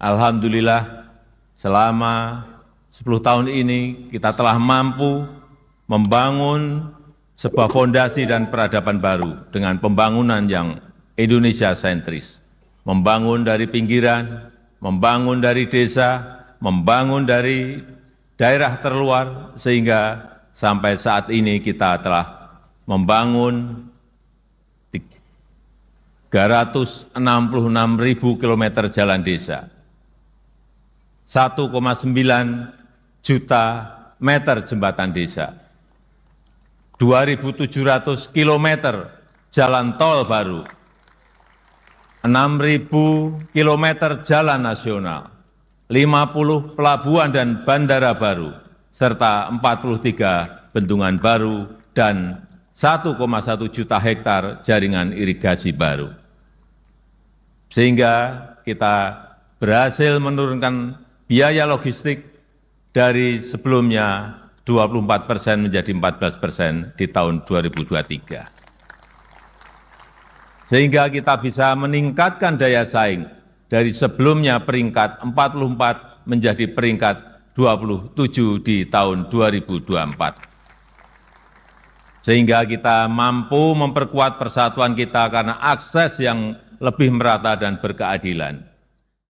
Alhamdulillah selama 10 tahun ini kita telah mampu membangun sebuah fondasi dan peradaban baru dengan pembangunan yang Indonesia sentris. Membangun dari pinggiran, membangun dari desa, membangun dari daerah terluar sehingga sampai saat ini kita telah membangun 366 ribu kilometer jalan desa, 1,9 juta meter jembatan desa, 2.700 kilometer jalan tol baru, 6.000 kilometer jalan nasional, 50 pelabuhan dan bandara baru, serta 43 bendungan baru dan 1,1 juta hektar jaringan irigasi baru. Sehingga kita berhasil menurunkan biaya logistik dari sebelumnya 24 persen menjadi 14 persen di tahun 2023. Sehingga kita bisa meningkatkan daya saing dari sebelumnya peringkat 44 menjadi peringkat 27 di tahun 2024 sehingga kita mampu memperkuat persatuan kita karena akses yang lebih merata dan berkeadilan.